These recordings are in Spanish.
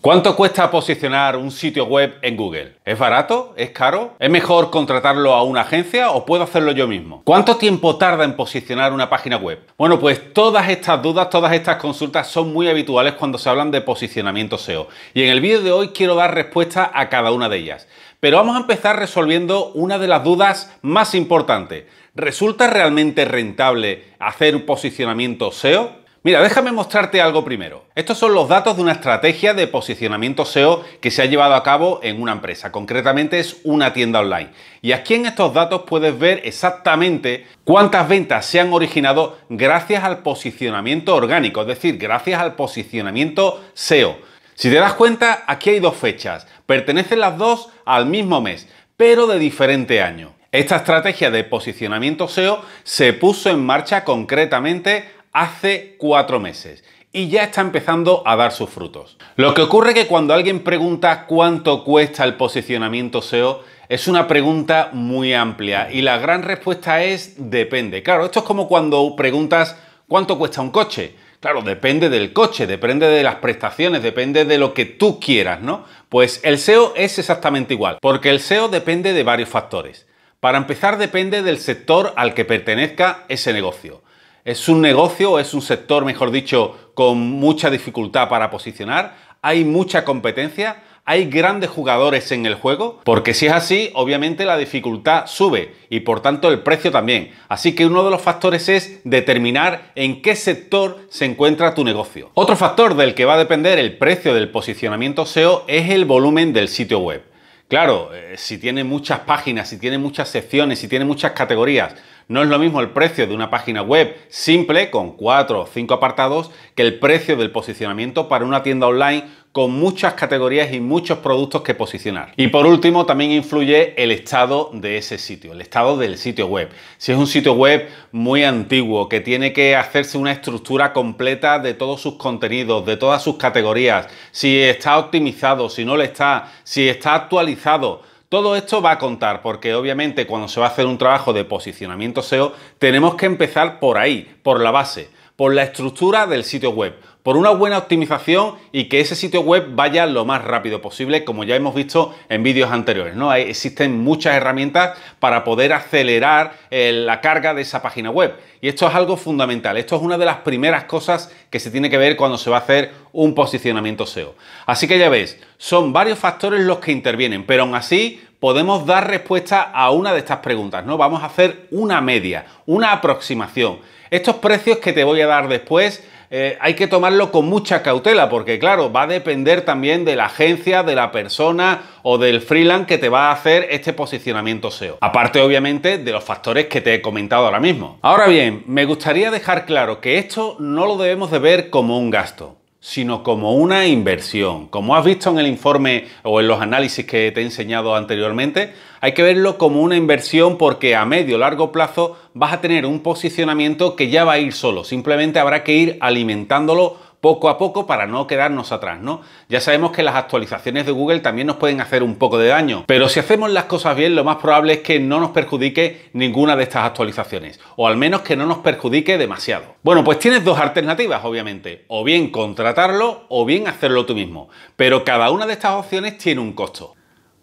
¿Cuánto cuesta posicionar un sitio web en Google? ¿Es barato? ¿Es caro? ¿Es mejor contratarlo a una agencia o puedo hacerlo yo mismo? ¿Cuánto tiempo tarda en posicionar una página web? Bueno, pues todas estas dudas, todas estas consultas son muy habituales cuando se hablan de posicionamiento SEO. Y en el vídeo de hoy quiero dar respuesta a cada una de ellas. Pero vamos a empezar resolviendo una de las dudas más importantes. ¿Resulta realmente rentable hacer un posicionamiento SEO? Mira, déjame mostrarte algo primero. Estos son los datos de una estrategia de posicionamiento SEO que se ha llevado a cabo en una empresa. Concretamente es una tienda online. Y aquí en estos datos puedes ver exactamente cuántas ventas se han originado gracias al posicionamiento orgánico, es decir, gracias al posicionamiento SEO. Si te das cuenta, aquí hay dos fechas. Pertenecen las dos al mismo mes, pero de diferente año. Esta estrategia de posicionamiento SEO se puso en marcha concretamente hace cuatro meses y ya está empezando a dar sus frutos. Lo que ocurre es que cuando alguien pregunta cuánto cuesta el posicionamiento SEO, es una pregunta muy amplia y la gran respuesta es depende. Claro, esto es como cuando preguntas cuánto cuesta un coche. Claro, depende del coche, depende de las prestaciones, depende de lo que tú quieras, ¿no? Pues el SEO es exactamente igual, porque el SEO depende de varios factores. Para empezar, depende del sector al que pertenezca ese negocio. Es un negocio, o es un sector, mejor dicho, con mucha dificultad para posicionar. Hay mucha competencia, hay grandes jugadores en el juego, porque si es así, obviamente la dificultad sube y por tanto el precio también. Así que uno de los factores es determinar en qué sector se encuentra tu negocio. Otro factor del que va a depender el precio del posicionamiento SEO es el volumen del sitio web. Claro, eh, si tiene muchas páginas, si tiene muchas secciones, si tiene muchas categorías, no es lo mismo el precio de una página web simple con cuatro o cinco apartados que el precio del posicionamiento para una tienda online con muchas categorías y muchos productos que posicionar. Y por último, también influye el estado de ese sitio, el estado del sitio web. Si es un sitio web muy antiguo, que tiene que hacerse una estructura completa de todos sus contenidos, de todas sus categorías, si está optimizado, si no lo está, si está actualizado, todo esto va a contar porque obviamente cuando se va a hacer un trabajo de posicionamiento SEO tenemos que empezar por ahí, por la base por la estructura del sitio web, por una buena optimización y que ese sitio web vaya lo más rápido posible, como ya hemos visto en vídeos anteriores. ¿no? Existen muchas herramientas para poder acelerar eh, la carga de esa página web. Y esto es algo fundamental. Esto es una de las primeras cosas que se tiene que ver cuando se va a hacer un posicionamiento SEO. Así que ya veis, son varios factores los que intervienen, pero aún así podemos dar respuesta a una de estas preguntas. ¿no? Vamos a hacer una media, una aproximación. Estos precios que te voy a dar después eh, hay que tomarlo con mucha cautela porque claro, va a depender también de la agencia, de la persona o del freelance que te va a hacer este posicionamiento SEO. Aparte obviamente de los factores que te he comentado ahora mismo. Ahora bien, me gustaría dejar claro que esto no lo debemos de ver como un gasto sino como una inversión. Como has visto en el informe o en los análisis que te he enseñado anteriormente, hay que verlo como una inversión porque a medio o largo plazo vas a tener un posicionamiento que ya va a ir solo, simplemente habrá que ir alimentándolo poco a poco para no quedarnos atrás, ¿no? Ya sabemos que las actualizaciones de Google también nos pueden hacer un poco de daño, pero si hacemos las cosas bien, lo más probable es que no nos perjudique ninguna de estas actualizaciones, o al menos que no nos perjudique demasiado. Bueno, pues tienes dos alternativas, obviamente, o bien contratarlo o bien hacerlo tú mismo, pero cada una de estas opciones tiene un costo.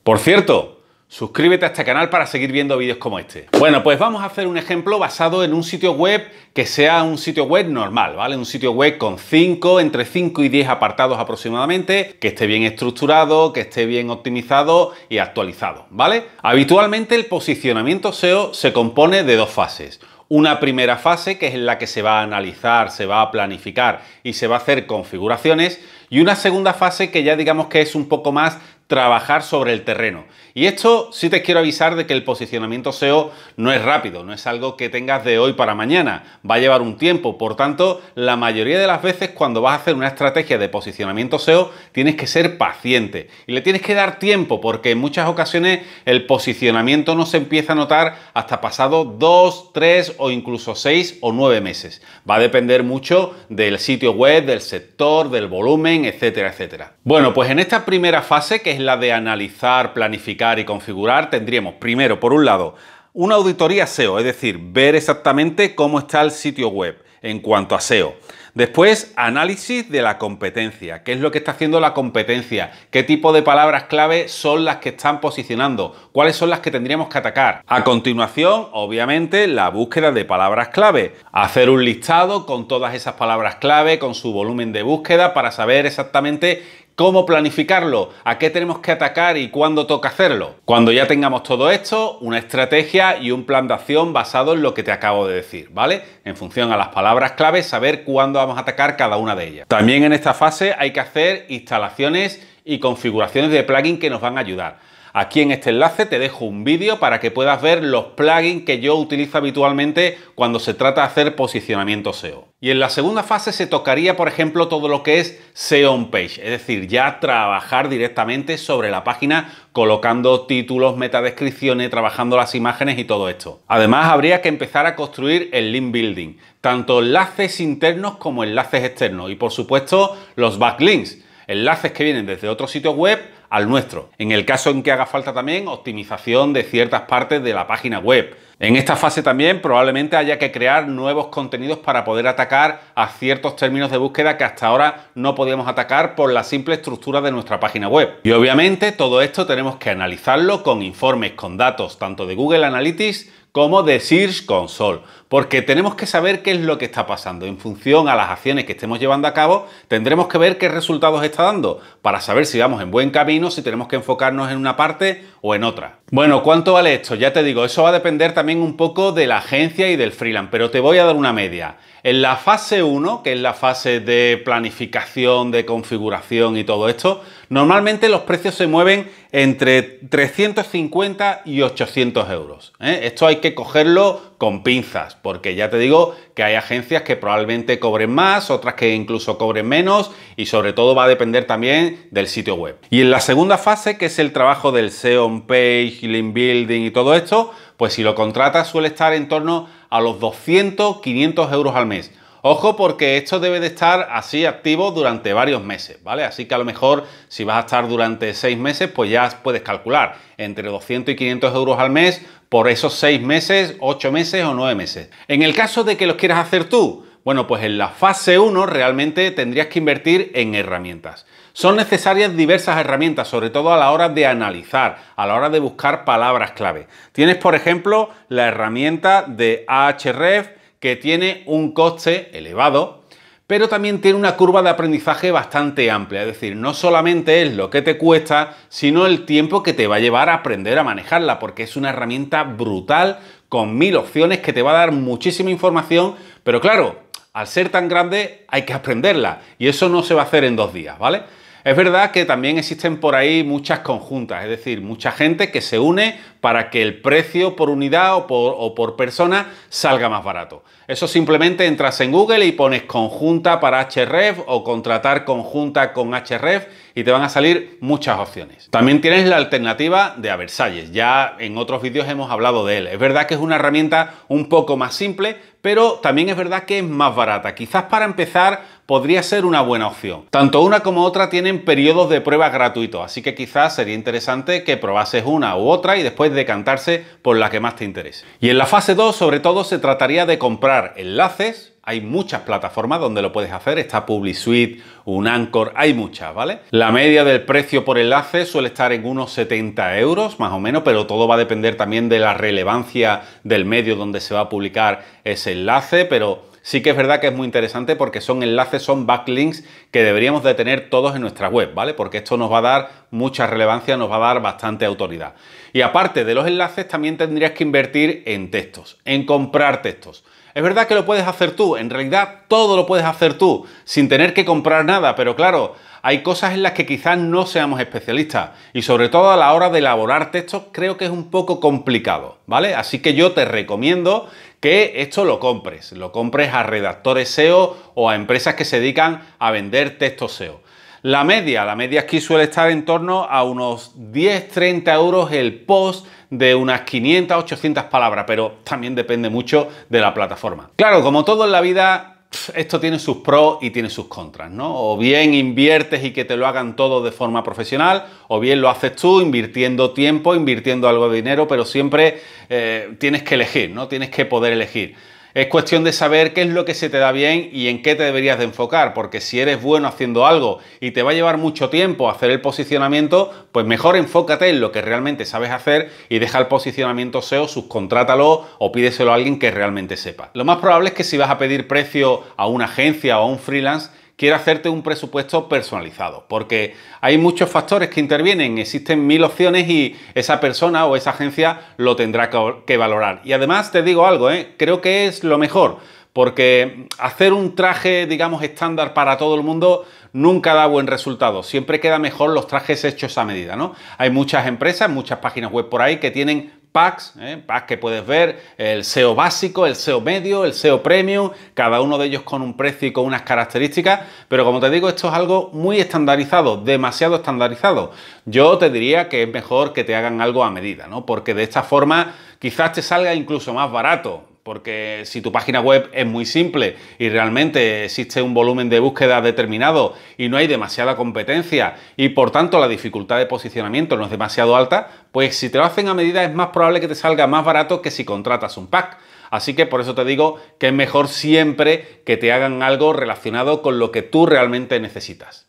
Por cierto, Suscríbete a este canal para seguir viendo vídeos como este. Bueno, pues vamos a hacer un ejemplo basado en un sitio web que sea un sitio web normal, ¿vale? Un sitio web con 5, entre 5 y 10 apartados aproximadamente, que esté bien estructurado, que esté bien optimizado y actualizado, ¿vale? Habitualmente el posicionamiento SEO se compone de dos fases. Una primera fase, que es en la que se va a analizar, se va a planificar y se va a hacer configuraciones. Y una segunda fase que ya digamos que es un poco más trabajar sobre el terreno. Y esto sí te quiero avisar de que el posicionamiento SEO no es rápido, no es algo que tengas de hoy para mañana, va a llevar un tiempo. Por tanto, la mayoría de las veces cuando vas a hacer una estrategia de posicionamiento SEO tienes que ser paciente y le tienes que dar tiempo porque en muchas ocasiones el posicionamiento no se empieza a notar hasta pasado 2, 3 o incluso 6 o 9 meses. Va a depender mucho del sitio web, del sector, del volumen, etcétera, etcétera. Bueno, pues en esta primera fase que la de analizar, planificar y configurar, tendríamos primero, por un lado, una auditoría SEO, es decir, ver exactamente cómo está el sitio web en cuanto a SEO. Después, análisis de la competencia. ¿Qué es lo que está haciendo la competencia? ¿Qué tipo de palabras clave son las que están posicionando? ¿Cuáles son las que tendríamos que atacar? A continuación, obviamente, la búsqueda de palabras clave. Hacer un listado con todas esas palabras clave, con su volumen de búsqueda, para saber exactamente cómo planificarlo, a qué tenemos que atacar y cuándo toca hacerlo. Cuando ya tengamos todo esto, una estrategia y un plan de acción basado en lo que te acabo de decir, ¿vale? En función a las palabras clave, saber cuándo vamos a atacar cada una de ellas. También en esta fase hay que hacer instalaciones y configuraciones de plugin que nos van a ayudar. Aquí en este enlace te dejo un vídeo para que puedas ver los plugins que yo utilizo habitualmente cuando se trata de hacer posicionamiento SEO. Y en la segunda fase se tocaría, por ejemplo, todo lo que es SEO on page, es decir, ya trabajar directamente sobre la página colocando títulos, metadescripciones, trabajando las imágenes y todo esto. Además, habría que empezar a construir el link building, tanto enlaces internos como enlaces externos y, por supuesto, los backlinks, enlaces que vienen desde otros sitios web al nuestro. En el caso en que haga falta también optimización de ciertas partes de la página web, en esta fase también probablemente haya que crear nuevos contenidos para poder atacar a ciertos términos de búsqueda que hasta ahora no podíamos atacar por la simple estructura de nuestra página web. Y obviamente todo esto tenemos que analizarlo con informes, con datos, tanto de Google Analytics como de Search Console, porque tenemos que saber qué es lo que está pasando. En función a las acciones que estemos llevando a cabo, tendremos que ver qué resultados está dando para saber si vamos en buen camino, si tenemos que enfocarnos en una parte en otra. Bueno, ¿cuánto vale esto? Ya te digo, eso va a depender también un poco de la agencia y del freelance, pero te voy a dar una media. En la fase 1, que es la fase de planificación, de configuración y todo esto, Normalmente los precios se mueven entre 350 y 800 euros. ¿eh? Esto hay que cogerlo con pinzas, porque ya te digo que hay agencias que probablemente cobren más, otras que incluso cobren menos y sobre todo va a depender también del sitio web. Y en la segunda fase, que es el trabajo del SEO page, link building y todo esto, pues si lo contratas suele estar en torno a los 200, 500 euros al mes. Ojo porque esto debe de estar así activo durante varios meses, ¿vale? Así que a lo mejor si vas a estar durante seis meses, pues ya puedes calcular entre 200 y 500 euros al mes por esos seis meses, ocho meses o nueve meses. En el caso de que los quieras hacer tú, bueno, pues en la fase 1 realmente tendrías que invertir en herramientas. Son necesarias diversas herramientas, sobre todo a la hora de analizar, a la hora de buscar palabras clave. Tienes, por ejemplo, la herramienta de Ahref, que tiene un coste elevado, pero también tiene una curva de aprendizaje bastante amplia, es decir, no solamente es lo que te cuesta, sino el tiempo que te va a llevar a aprender a manejarla, porque es una herramienta brutal con mil opciones que te va a dar muchísima información, pero claro, al ser tan grande hay que aprenderla y eso no se va a hacer en dos días, ¿vale? Es verdad que también existen por ahí muchas conjuntas, es decir, mucha gente que se une para que el precio por unidad o por, persona salga más barato. Eso simplemente entras en Google y pones conjunta para HRF e o contratar conjunta con HRF e y te van a salir muchas opciones. También tienes la alternativa de Aversalles. Ya en otros vídeos hemos hablado de él. Es verdad que es una herramienta un poco más simple, pero también es verdad que es más barata. Quizás para empezar podría ser una buena opción. Tanto una como otra tienen periodos de prueba gratuitos, así que quizás sería interesante que probases una u otra y después decantarse por la que más te interese. Y en la fase 2 sobre todo se trataría de comprar enlaces, hay muchas plataformas donde lo puedes hacer, está PubliSuite, Anchor hay muchas, ¿vale? La media del precio por enlace suele estar en unos 70 euros más o menos, pero todo va a depender también de la relevancia del medio donde se va a publicar ese enlace, pero sí que es verdad que es muy interesante porque son enlaces, son backlinks que deberíamos de tener todos en nuestra web, ¿vale? Porque esto nos va a dar mucha relevancia, nos va a dar bastante autoridad. Y aparte de los enlaces, también tendrías que invertir en textos, en comprar textos. Es verdad que lo puedes hacer tú, en realidad todo lo puedes hacer tú, sin tener que comprar nada, pero claro, hay cosas en las que quizás no seamos especialistas y sobre todo a la hora de elaborar textos creo que es un poco complicado, ¿vale? Así que yo te recomiendo que esto lo compres, lo compres a redactores SEO o a empresas que se dedican a vender textos SEO. La media, la media aquí suele estar en torno a unos 10-30 euros el post de unas 500-800 palabras, pero también depende mucho de la plataforma. Claro, como todo en la vida, esto tiene sus pros y tiene sus contras, ¿no? O bien inviertes y que te lo hagan todo de forma profesional, o bien lo haces tú invirtiendo tiempo, invirtiendo algo de dinero, pero siempre eh, tienes que elegir, ¿no? Tienes que poder elegir. Es cuestión de saber qué es lo que se te da bien y en qué te deberías de enfocar, porque si eres bueno haciendo algo y te va a llevar mucho tiempo hacer el posicionamiento, pues mejor enfócate en lo que realmente sabes hacer y deja el posicionamiento SEO, subcontrátalo o pídeselo a alguien que realmente sepa. Lo más probable es que si vas a pedir precio a una agencia o a un freelance, Quiero hacerte un presupuesto personalizado, porque hay muchos factores que intervienen, existen mil opciones y esa persona o esa agencia lo tendrá que valorar. Y además te digo algo, ¿eh? creo que es lo mejor, porque hacer un traje, digamos, estándar para todo el mundo nunca da buen resultado. Siempre queda mejor los trajes hechos a medida, ¿no? Hay muchas empresas, muchas páginas web por ahí que tienen packs, ¿eh? packs que puedes ver, el SEO básico, el SEO medio, el SEO premium, cada uno de ellos con un precio y con unas características, pero como te digo, esto es algo muy estandarizado, demasiado estandarizado. Yo te diría que es mejor que te hagan algo a medida, ¿no? Porque de esta forma quizás te salga incluso más barato, porque si tu página web es muy simple y realmente existe un volumen de búsqueda determinado y no hay demasiada competencia y por tanto la dificultad de posicionamiento no es demasiado alta, pues si te lo hacen a medida es más probable que te salga más barato que si contratas un pack. Así que por eso te digo que es mejor siempre que te hagan algo relacionado con lo que tú realmente necesitas.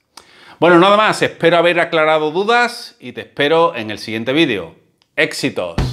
Bueno, nada más, espero haber aclarado dudas y te espero en el siguiente vídeo. ¡Éxitos!